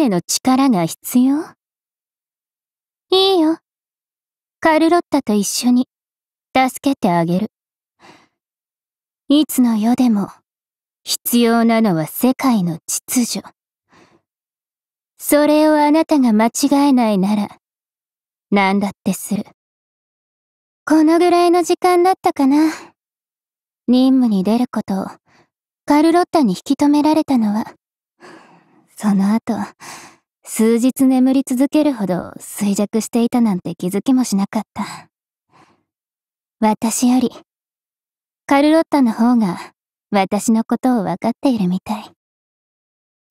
ネの力が必要いいよ。カルロッタと一緒に、助けてあげる。いつの世でも、必要なのは世界の秩序。それをあなたが間違えないなら、何だってする。このぐらいの時間だったかな。任務に出ることを、カルロッタに引き止められたのは、その後、数日眠り続けるほど衰弱していたなんて気づきもしなかった。私より、カルロッタの方が私のことを分かっているみたい。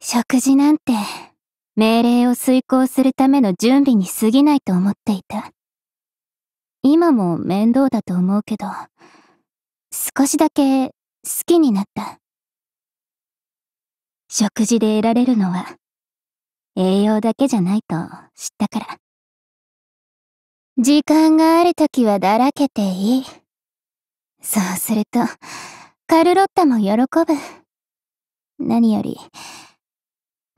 食事なんて、命令を遂行するための準備に過ぎないと思っていた。今も面倒だと思うけど、少しだけ好きになった。食事で得られるのは栄養だけじゃないと知ったから。時間がある時はだらけていい。そうすると、カルロッタも喜ぶ。何より、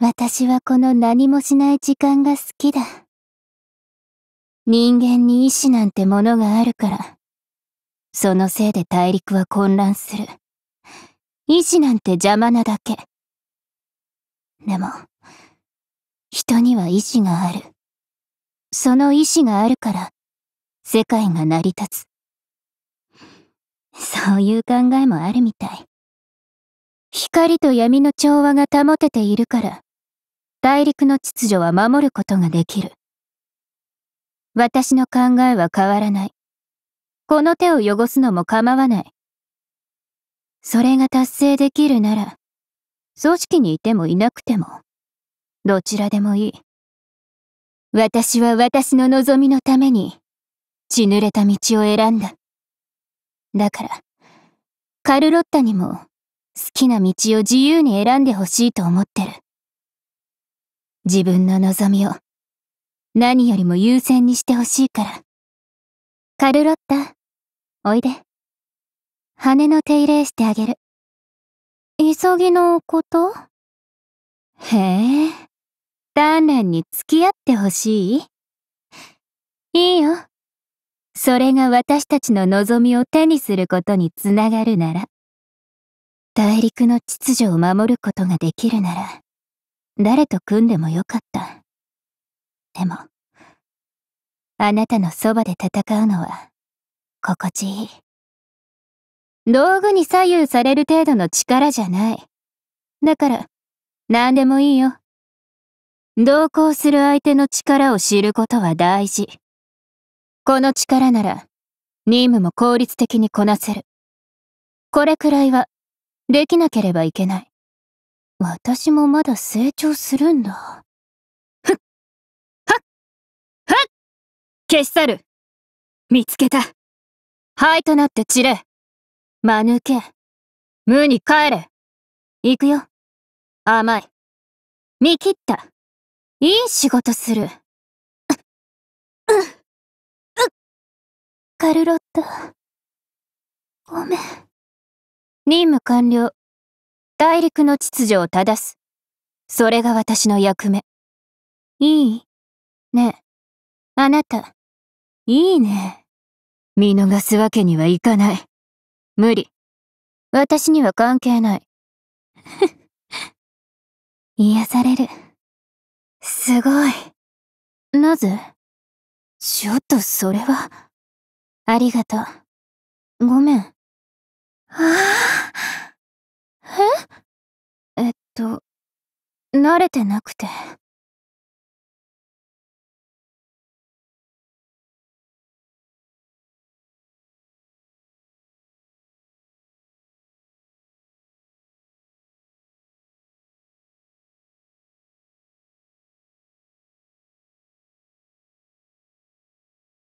私はこの何もしない時間が好きだ。人間に意志なんてものがあるから、そのせいで大陸は混乱する。意志なんて邪魔なだけ。でも、人には意志がある。その意志があるから、世界が成り立つ。そういう考えもあるみたい。光と闇の調和が保てているから、大陸の秩序は守ることができる。私の考えは変わらない。この手を汚すのも構わない。それが達成できるなら、組織にいてもいなくても、どちらでもいい。私は私の望みのために、血濡れた道を選んだ。だから、カルロッタにも、好きな道を自由に選んでほしいと思ってる。自分の望みを、何よりも優先にしてほしいから。カルロッタ、おいで。羽の手入れしてあげる。急ぎのことへえ、ダーランに付き合ってほしいいいよ。それが私たちの望みを手にすることにつながるなら。大陸の秩序を守ることができるなら、誰と組んでもよかった。でも、あなたのそばで戦うのは、心地いい。道具に左右される程度の力じゃない。だから、何でもいいよ。同行する相手の力を知ることは大事。この力なら、任務も効率的にこなせる。これくらいは、できなければいけない。私もまだ成長するんだ。ふっ、はっ、はっ消し去る見つけた灰となって散れ間抜け。無に帰れ。行くよ。甘い。見切った。いい仕事する。う、う、うカルロッタ。ごめん。任務完了。大陸の秩序を正す。それが私の役目。いいねえ。あなた。いいね。見逃すわけにはいかない。無理。私には関係ない。癒される。すごい。なぜちょっとそれは。ありがとう。ごめん。ああ。ええっと、慣れてなくて。